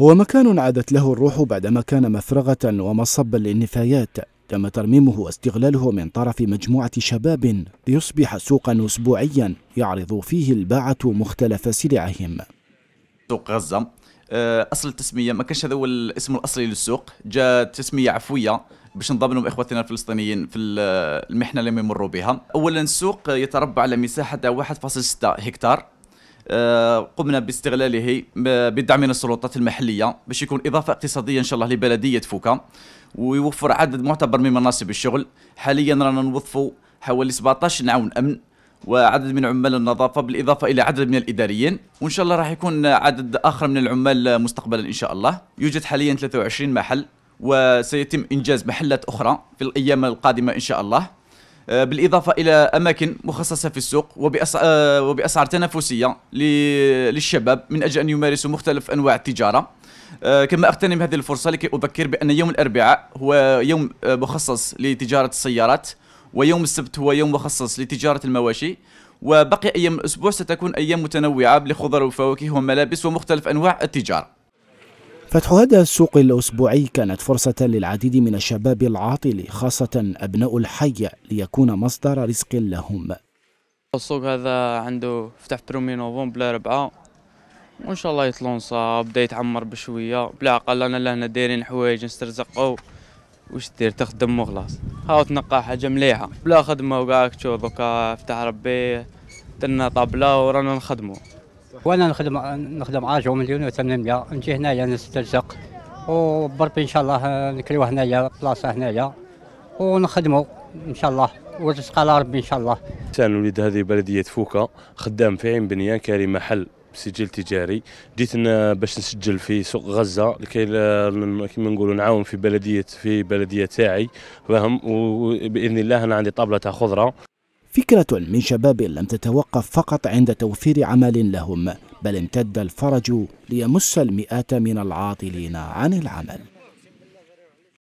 هو مكان عادت له الروح بعدما كان مفرغة ومصبا للنفايات تم ترميمه واستغلاله من طرف مجموعة شباب ليصبح سوقا أسبوعيا يعرض فيه الباعة مختلف سلعهم سوق غزة آه، اصل التسميه ما كانش هذا هو الاسم الاصلي للسوق جاء تسميه عفويه باش نضمنوا اخواتنا الفلسطينيين في المحنه اللي يمروا بها اولا السوق يتربع على مساحه 1.6 هكتار آه، قمنا باستغلاله آه، بدعم من السلطات المحليه باش يكون اضافه اقتصاديه ان شاء الله لبلديه فوكا ويوفر عدد معتبر من مناصب الشغل حاليا رانا نوظفوا حوالي 17 نعون امن وعدد من عمال النظافة بالإضافة إلى عدد من الإداريين وإن شاء الله راح يكون عدد آخر من العمال مستقبلا إن شاء الله يوجد حاليا 23 محل وسيتم إنجاز محلات أخرى في الأيام القادمة إن شاء الله آه، بالاضافه الى اماكن مخصصه في السوق آه، وباسعار تنافسيه للشباب من اجل ان يمارسوا مختلف انواع التجاره آه، كما اغتنم هذه الفرصه لكي اذكر بان يوم الاربعاء هو يوم مخصص لتجاره السيارات ويوم السبت هو يوم مخصص لتجاره المواشي وباقي ايام الاسبوع ستكون ايام متنوعه لخضر وفواكه وملابس ومختلف انواع التجاره فتح هذا السوق الأسبوعي كانت فرصة للعديد من الشباب العاطل خاصة أبناء الحي ليكون مصدر رزق لهم السوق هذا عنده فتح برومي نوفمبر بلا ربعة وإن شاء الله يتلونصا بدا يتعمر بشوية بلا عقل أنا لهنا دايرين حوايج نسترزقو وش دير تخدم وخلاص هاو تنقى حاجة مليحة بلا خدمة وكاع تشوف دوكا فتح ربي تنا طابلة ورانا نخدمو وانا نخدم نخدم اجو مليون و800 نجي هنايا نسترزق وبربي ان شاء الله نكريو هنايا بلاصه هنايا ونخدموا ان شاء الله ورزق على ربي ان شاء الله. انسان وليد هذه بلديه فوكا خدام في عين بنيان كاري محل سجل تجاري جيت باش نسجل في سوق غزه لكي كيما نقولوا نعاون في بلديه في بلديه تاعي فاهم وباذن الله انا عندي طابله تاع خضره فكرة من شباب لم تتوقف فقط عند توفير عمل لهم بل امتد الفرج ليمس المئات من العاطلين عن العمل